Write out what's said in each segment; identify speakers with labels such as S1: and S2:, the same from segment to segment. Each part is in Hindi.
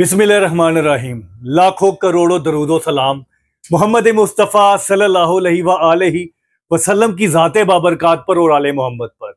S1: रहीम लाखों करोड़ों दरूदो सलाम मोहम्मद मुस्तफ़ा सल्लल्लाहु वसलम की ज़ात बाबरकत पर और आल मोहम्मद पर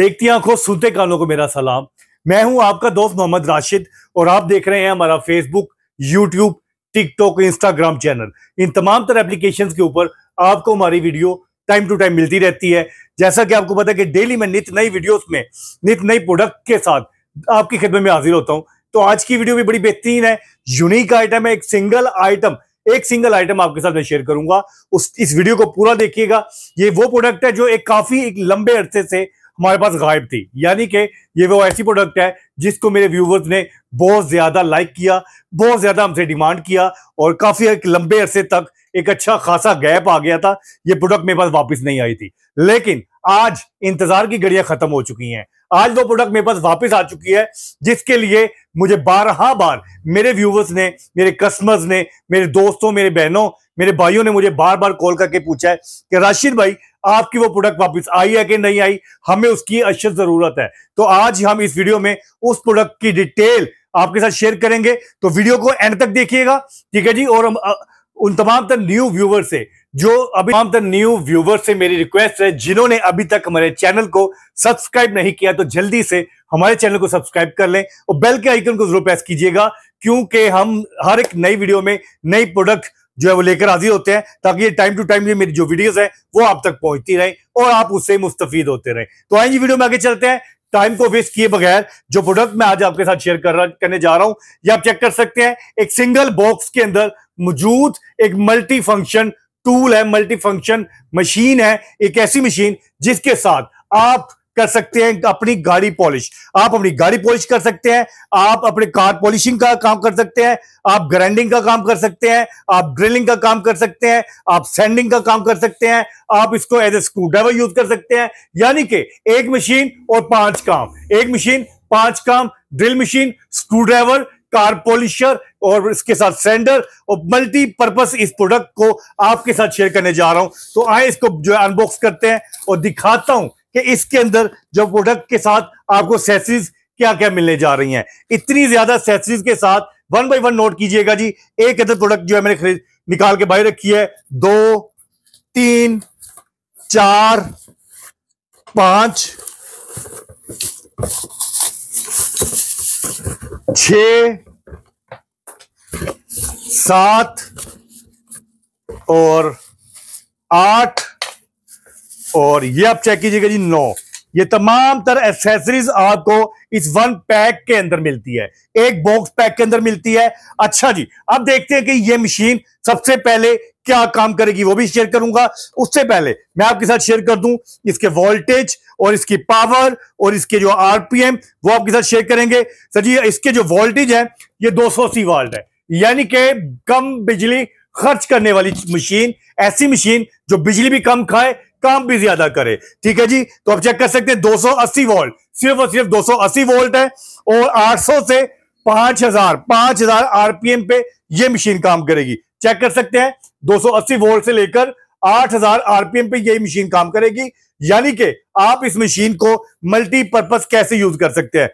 S1: देखती आंखों सुनते कानों को मेरा सलाम मैं हूं आपका दोस्त मोहम्मद राशिद और आप देख रहे हैं हमारा Facebook YouTube TikTok Instagram channel इन तमाम तरह एप्लीकेशन के ऊपर आपको हमारी वीडियो टाइम टू टाइम मिलती रहती है जैसा कि आपको पता है कि डेली मैं नित नई वीडियोस में नित नई प्रोडक्ट के साथ आपकी खिदमत में हाजिर होता हूं तो आज की वीडियो भी बड़ी बेहतरीन है यूनिक आइटम है एक सिंगल आइटम एक सिंगल आइटम आपके साथ मैं शेयर करूंगा उस इस वीडियो को पूरा देखिएगा ये वो प्रोडक्ट है जो एक काफी एक लंबे अरसे से हमारे पास गायब थी यानी कि ये वो ऐसी प्रोडक्ट है जिसको मेरे व्यूवर्स ने बहुत ज्यादा लाइक किया बहुत ज्यादा हमसे डिमांड किया और काफी एक लंबे अरसे तक एक अच्छा खासा गैप आ गया था ये प्रोडक्ट मेरे पास वापस नहीं आई थी लेकिन आज इंतजार की घड़ियां खत्म हो चुकी हैं आज वो प्रोडक्ट मेरे पास वापस आ चुकी है जिसके लिए मुझे बारह बार मेरे व्यूवर्स ने मेरे कस्टमर्स ने मेरे दोस्तों मेरे बहनों मेरे भाइयों ने मुझे बार बार कॉल करके पूछा है कि राशिद भाई आपकी वो प्रोडक्ट वापस आई है कि नहीं आई हमें उसकी अशद जरूरत है तो आज हम इस वीडियो में उस प्रोडक्ट की डिटेल आपके साथ शेयर करेंगे तो वीडियो को एंड तक देखिएगा ठीक है जी और हम उन तमाम तर न्यू व्यूवर से जो अभी ऑफ द न्यू व्यूवर से मेरी रिक्वेस्ट है जिन्होंने अभी तक हमारे चैनल को सब्सक्राइब नहीं किया तो जल्दी से हमारे चैनल को सब्सक्राइब कर लें और बेल के आइकन को जरूर प्रेस कीजिएगा क्योंकि हम हर एक नई वीडियो में नई प्रोडक्ट जो है वो लेकर हाजिर होते हैं ताकि ये टाइम टू टाइम ये मेरी जो वीडियोस है वो आप तक पहुंचती रहे और आप उससे मुस्तफ़ होते रहे तो आएंगे वीडियो में आगे चलते हैं टाइम को वेस्ट किए बगैर जो प्रोडक्ट मैं आज आपके साथ शेयर कर रहा करने जा रहा हूं ये आप चेक कर सकते हैं एक सिंगल बॉक्स के अंदर मौजूद एक मल्टी फंक्शन टूल है मल्टी फंक्शन मशीन है एक ऐसी मशीन जिसके साथ आप कर सकते हैं अपनी गाड़ी पॉलिश आप अपनी गाड़ी पॉलिश कर सकते हैं आप अपने कार पॉलिशिंग का काम कर सकते हैं आप ग्राइंडिंग का काम कर सकते हैं आप ड्रिलिंग का काम कर सकते हैं आप सैंडिंग का काम कर सकते हैं आप इसको as a screwdriver use कर सकते हैं यानी कि एक मशीन और पांच काम एक मशीन पांच काम drill machine screwdriver car polisher और इसके साथ सेंडर और मल्टीपर्पज इस प्रोडक्ट को आपके साथ शेयर करने जा रहा हूं तो आए इसको जो अनबॉक्स करते हैं और दिखाता हूं कि इसके अंदर जो प्रोडक्ट के साथ आपको सेसरीज क्या क्या मिलने जा रही हैं इतनी ज्यादा सेसरीज के साथ वन बाई वन नोट कीजिएगा जी एक अदर प्रोडक्ट जो है मैंने खरीद निकाल के बाहर रखी है दो तीन चार पांच छ सात और आठ और ये आप चेक कीजिएगा जी नौ ये तमाम तर एसेसरीज आपको इस वन पैक के अंदर मिलती है एक बॉक्स पैक के अंदर मिलती है अच्छा जी अब देखते हैं कि ये मशीन सबसे पहले क्या काम करेगी वो भी शेयर करूंगा उससे पहले मैं आपके साथ शेयर कर दूं इसके वोल्टेज और इसकी पावर और इसके जो आरपीएम वो आपके साथ शेयर करेंगे सर जी इसके जो वोल्टेज है ये 200 सी वोल्ट है यानी कि कम बिजली खर्च करने वाली मशीन ऐसी मशीन जो बिजली भी कम खाए काम भी ज्यादा करे ठीक है जी तो आप चेक कर सकते हैं 280 वोल्ट सिर्फ और सिर्फ 280 वोल्ट है और 800 से 5000 5000 आरपीएम पे ये मशीन काम करेगी चेक कर सकते हैं 280 वोल्ट से लेकर 8000 आरपीएम पे ये मशीन काम करेगी यानी कि आप इस मशीन को मल्टीपर्पज कैसे यूज कर सकते हैं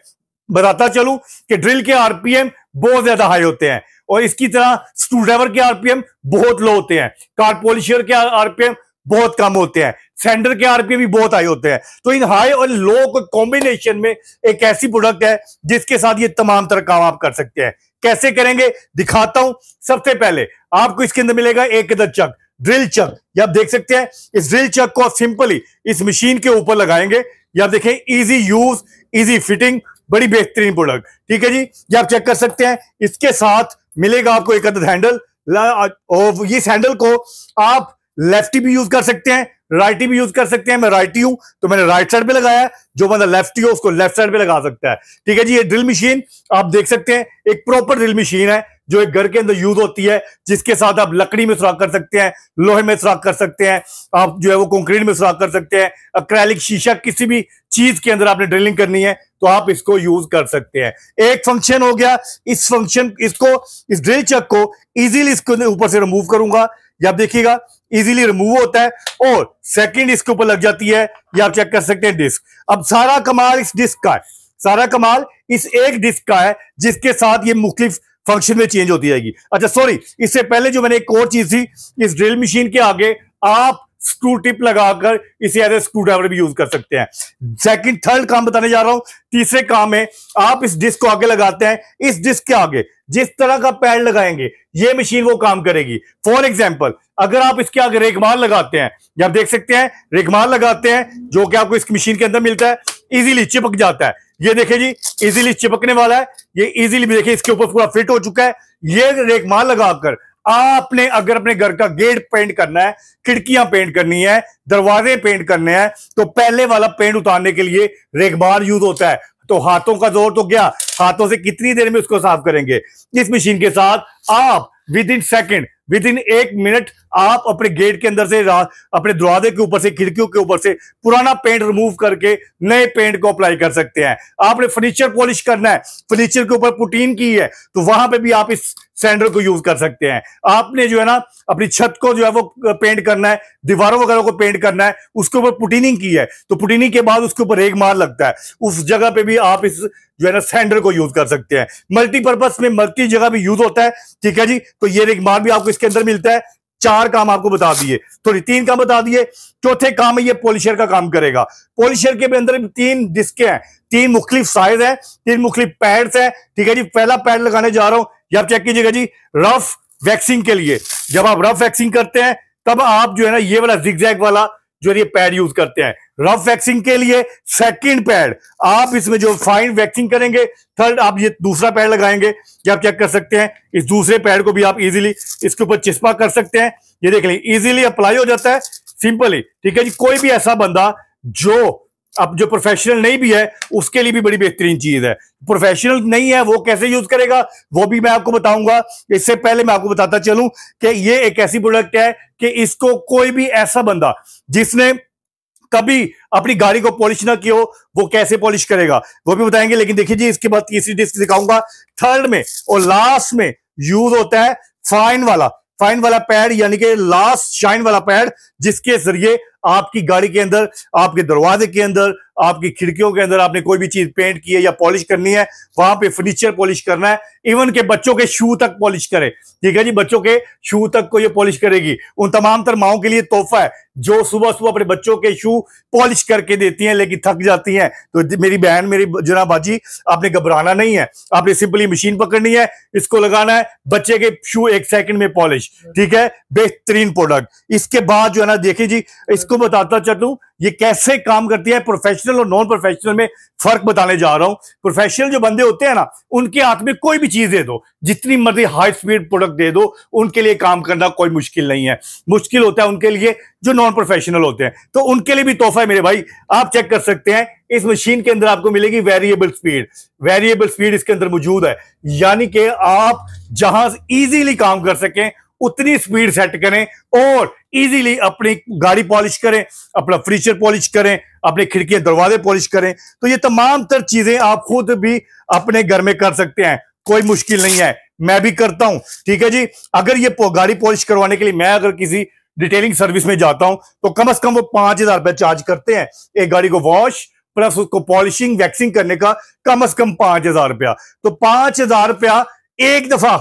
S1: बताता चलू कि ड्रिल के आरपीएम बहुत ज्यादा हाई होते हैं और इसकी तरह स्क्रू ड्राइवर के आरपीएम बहुत लो होते हैं कार पॉलिशर के आरपीएम बहुत कम होते हैं सेंडर के आरपीए भी बहुत हाई होते हैं तो इन हाई और लो कॉम्बिनेशन में एक ऐसी प्रोडक्ट है जिसके साथ ये तमाम तरह काम आप कर सकते हैं कैसे करेंगे दिखाता हूं सबसे पहले आपको इसके अंदर मिलेगा एक इधर चक ड्रिल चक ये आप देख सकते हैं इस ड्रिल चक को आप सिंपली इस मशीन के ऊपर लगाएंगे या आप देखें इजी यूज इजी फिटिंग बड़ी बेहतरीन प्रोडक्ट ठीक है जी ये आप चेक कर सकते हैं इसके साथ मिलेगा आपको एक अदद हैंडल और इस हैंडल को आप लेफ्टी भी यूज कर सकते हैं राइटी भी यूज कर सकते हैं मैं राइटी हूं तो मैंने राइट साइड पे लगाया जो बंदा लेफ्टी हो उसको लेफ्ट साइड पे लगा सकता है ठीक है जी ये ड्रिल मशीन आप देख सकते हैं एक प्रॉपर ड्रिल मशीन है जो एक घर के अंदर यूज होती है जिसके साथ आप लकड़ी में सुराख कर सकते हैं लोहे में सुराख कर सकते हैं आप जो है वो कंक्रीट में सुराख कर सकते हैं अक्रैलिक शीशा किसी भी चीज के अंदर आपने ड्रिलिंग करनी है तो आप इसको यूज कर सकते हैं एक फंक्शन हो गया इस फंक्शन इसको इस ड्रिल चक को इजिली इसको ऊपर से रिमूव करूंगा या देखिएगा इजीली रिमूव होता है और सेकंड इसके ऊपर लग जाती है ये आप चेक कर सकते हैं डिस्क अब सारा कमाल इस डिस्क का है सारा कमाल इस एक डिस्क का है जिसके साथ ये मुख्तलिफ फंक्शन में चेंज होती जाएगी अच्छा सॉरी इससे पहले जो मैंने एक और चीज थी इस ड्रिल मशीन के आगे आप स्क्रू टिप लगाकर इसे एज ए स्क्रू ड्राइवर भी यूज कर सकते हैं सेकंड थर्ड काम बताने जा रहा हूं तीसरे काम है आप इस डिस्क को आगे लगाते हैं इस डिस्क के आगे जिस तरह का पैड लगाएंगे ये मशीन वो काम करेगी फॉर एग्जाम्पल अगर आप इसके आगे रेगमाल लगाते हैं या आप देख सकते हैं रेगमाल लगाते हैं जो कि आपको इस मशीन के अंदर मिलता है इजिली चिपक जाता है ये देखे जी इजिली चिपकने वाला है ये इजिली देखिए इसके ऊपर पूरा फिट हो चुका है ये रेगमाल लगाकर आपने अगर अपने घर का गेट पेंट करना है खिड़कियां पेंट करनी है दरवाजे पेंट करने हैं तो पहले वाला पेंट उतारने के लिए रेखबार यूज होता है तो हाथों का जोर तो क्या हाथों से कितनी देर में उसको साफ करेंगे इस मशीन के साथ आप within second within एक मिनट आप अपने गेट के अंदर से अपने दरवाजे के ऊपर से खिड़कियों के ऊपर से पुराना पेंट रिमूव करके नए पेंट को अप्लाई कर सकते हैं आपने फर्नीचर पॉलिश करना है फर्नीचर के ऊपर पुटीन की है तो वहां पे भी आप इस सेंडर को यूज कर सकते हैं आपने जो है ना अपनी छत को जो है वो पेंट करना है दीवारों वगैरह को पेंट करना है उसके ऊपर पुटीनिंग की है तो पुटीनिंग के बाद उसके ऊपर एक मार लगता है उस जगह पे भी आप इस जो है ना सेंडर को यूज कर सकते हैं मल्टीपर्पज में मल्टी जगह भी यूज होता है ठीक है जी तो ये रेगमार भी आपको इसके अंदर मिलता है चार काम आपको बता दिए थोड़ी तीन काम बता दिए चौथे काम ये पॉलिशर का काम करेगा पोलिशर के अंदर तीन डिस्के हैं तीन मुख्तलिफ साइज है तीन मुख्तलिफ पैड्स हैं ठीक है जी पहला पैड लगाने जा रहा हूं ये आप चेक कीजिएगा जी रफ वैक्सिंग के लिए जब आप रफ वैक्सिंग करते हैं तब आप जो है ना ये वाला जिगजैग वाला जो है ये पैड यूज करते हैं रफ वैक्सिंग के लिए सेकंड पैड आप इसमें जो फाइन वैक्सिंग करेंगे थर्ड आप ये दूसरा पैड लगाएंगे ये आप चेक कर सकते हैं इस दूसरे पैड को भी आप इजीली इसके ऊपर चिस्पा कर सकते हैं ये देख लीजिए इजीली अप्लाई हो जाता है सिंपली ठीक है जी कोई भी ऐसा बंदा जो अब जो प्रोफेशनल नहीं भी है उसके लिए भी बड़ी बेहतरीन चीज है प्रोफेशनल नहीं है वो कैसे यूज करेगा वो भी मैं आपको बताऊंगा इससे पहले मैं आपको बताता चलूं कि ये एक ऐसी प्रोडक्ट है कि इसको कोई भी ऐसा बंदा जिसने कभी अपनी गाड़ी को पॉलिश ना की हो वो कैसे पॉलिश करेगा वो भी बताएंगे लेकिन देखिए जी इसके बाद तीसरी डिस्क दिखाऊंगा थर्ड में और लास्ट में यूज होता है फाइन वाला फाइन वाला पैड यानी कि लास्ट शाइन वाला पैड जिसके जरिए आपकी गाड़ी के अंदर आपके दरवाजे के अंदर आपकी खिड़कियों के अंदर आपने कोई भी चीज पेंट की है या पॉलिश करनी है वहां पे फर्नीचर पॉलिश करना है इवन के बच्चों के शू तक पॉलिश करे ठीक है जी बच्चों के शू तक को ये पॉलिश करेगी उन तमाम तर माओ के लिए तोहफा है जो सुबह सुबह अपने बच्चों के शू पॉलिश करके देती हैं लेकिन थक जाती हैं तो मेरी बहन मेरी जना भाजी आपने घबराना नहीं है आपने सिंपली मशीन पकड़नी है इसको लगाना है बच्चे के शू एक सेकंड में पॉलिश ठीक है बेहतरीन प्रोडक्ट इसके बाद जो है ना देखिए जी इसको बताता चलू ये कैसे काम करती है प्रोफेशनल और नॉन प्रोफेशनल में फर्क बताने जा रहा हूं प्रोफेशनल जो बंदे होते हैं ना उनके हाथ में कोई भी चीज दे दो जितनी मर्जी हाई स्पीड प्रोडक्ट दे दो उनके लिए काम करना कोई मुश्किल नहीं है मुश्किल होता है उनके लिए जो नॉन प्रोफेशनल होते हैं तो उनके लिए भी तोहफा है मेरे भाई आप चेक कर सकते हैं इस मशीन के अंदर आपको मिलेगी वेरिएबल स्पीड वेरिएबल स्पीड इसके अंदर मौजूद है यानी कि आप जहां इजीली काम कर सकें उतनी स्पीड सेट करें और इजीली अपनी गाड़ी पॉलिश करें अपना फर्नीचर पॉलिश करें अपने खिड़कियां दरवाजे पॉलिश करें तो ये तमाम तर चीजें आप खुद भी अपने घर में कर सकते हैं कोई मुश्किल नहीं है मैं भी करता हूं ठीक है जी अगर ये गाड़ी पॉलिश करवाने के लिए मैं अगर किसी डिटेलिंग सर्विस में जाता हूं तो कम से कम वो पांच हजार रुपया चार्ज करते हैं एक गाड़ी को वॉश प्लस उसको पॉलिशिंग वैक्सिंग करने का कम से कम पांच हजार रुपया तो पांच हजार रुपया एक दफा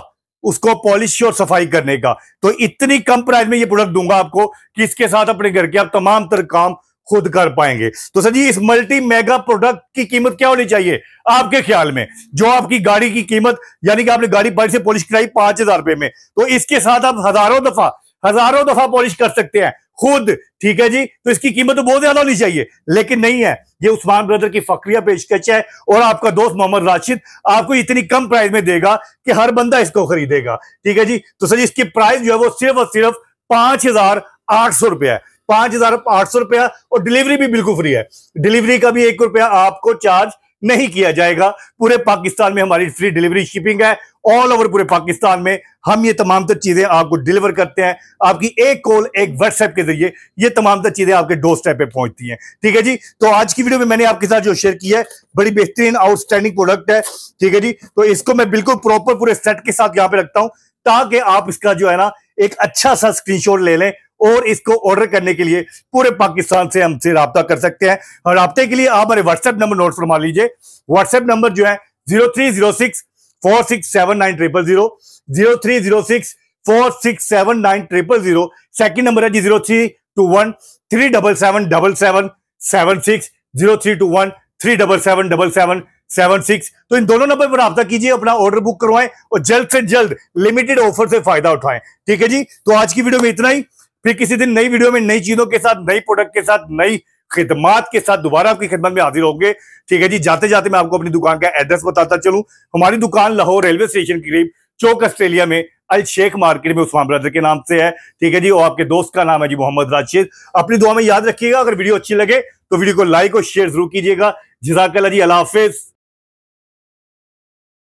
S1: उसको पॉलिश और सफाई करने का तो इतनी कम प्राइस में ये प्रोडक्ट दूंगा आपको कि इसके साथ अपने घर के आप तमाम तर काम खुद कर पाएंगे तो सर जी इस मल्टी मेगा प्रोडक्ट की कीमत क्या होनी चाहिए आपके ख्याल में जो आपकी गाड़ी की कीमत यानी कि आपने गाड़ी बाइक से पॉलिश कराई पांच हजार रुपए में तो इसके साथ आप हजारों दफा हजारों दफा पॉलिश कर सकते हैं खुद ठीक है जी तो इसकी कीमत तो बहुत ज्यादा होनी चाहिए लेकिन नहीं है ये उस्मान ब्रदर की फक्रिया पेशकश है और आपका दोस्त मोहम्मद राशिद आपको इतनी कम प्राइस में देगा कि हर बंदा इसको खरीदेगा ठीक है जी तो सर इसकी प्राइस जो है वो सिर्फ और सिर्फ पांच हजार आठ सौ रुपया है पांच हजार आठ सौ रुपया और डिलीवरी भी बिल्कुल फ्री है डिलीवरी का भी एक रुपया आपको चार्ज नहीं किया जाएगा पूरे पाकिस्तान में हमारी फ्री डिलीवरी शिपिंग है ऑल ओवर पूरे पाकिस्तान में हम ये तमाम तर चीज़ें आपको डिलीवर करते हैं आपकी एक कॉल एक व्हाट्सएप के जरिए ये तमाम तर चीज़ें आपके डोर स्टेप पे पहुंचती हैं ठीक है जी तो आज की वीडियो में मैंने आपके साथ जो शेयर किया है बड़ी बेहतरीन आउटस्टैंडिंग प्रोडक्ट है ठीक है जी तो इसको मैं बिल्कुल प्रॉपर पूरे सेट के साथ यहाँ पे रखता हूँ ताकि आप इसका जो है ना एक अच्छा सा स्क्रीनशॉट ले लें और इसको ऑर्डर करने के लिए पूरे पाकिस्तान से हमसे रबता कर सकते हैं और रबते के लिए आप हमारे व्हाट्सएप नंबर नोट फरमा लीजिए व्हाट्सएप नंबर जो है zero three zero six four six seven nine triple zero zero three zero six four six seven nine triple zero second number है जी zero three two one three double seven double seven seven six zero three two one three double seven double seven seven six तो इन दोनों नंबर पर रब्ता कीजिए अपना ऑर्डर बुक करवाएं और जल्द से जल्द लिमिटेड ऑफर से फायदा उठाएं ठीक है जी तो आज की वीडियो में इतना ही फिर किसी दिन नई वीडियो में नई चीजों के साथ नई प्रोडक्ट के साथ नई खिदमात के साथ दोबारा आपकी खिदमत में हाजिर होंगे ठीक है जी जाते जाते मैं आपको अपनी दुकान का एड्रेस बताता चलूं हमारी दुकान लाहौर रेलवे स्टेशन के करीब चौक ऑस्ट्रेलिया में अल शेख मार्केट में उस्मान ब्रदर के नाम से है ठीक है जी और आपके दोस्त का नाम है जी मोहम्मद राशिद अपनी दुआ में याद रखिएगा अगर वीडियो अच्छी लगे तो वीडियो को लाइक और शेयर जरूर कीजिएगा जजाकला जी अला हाफिज़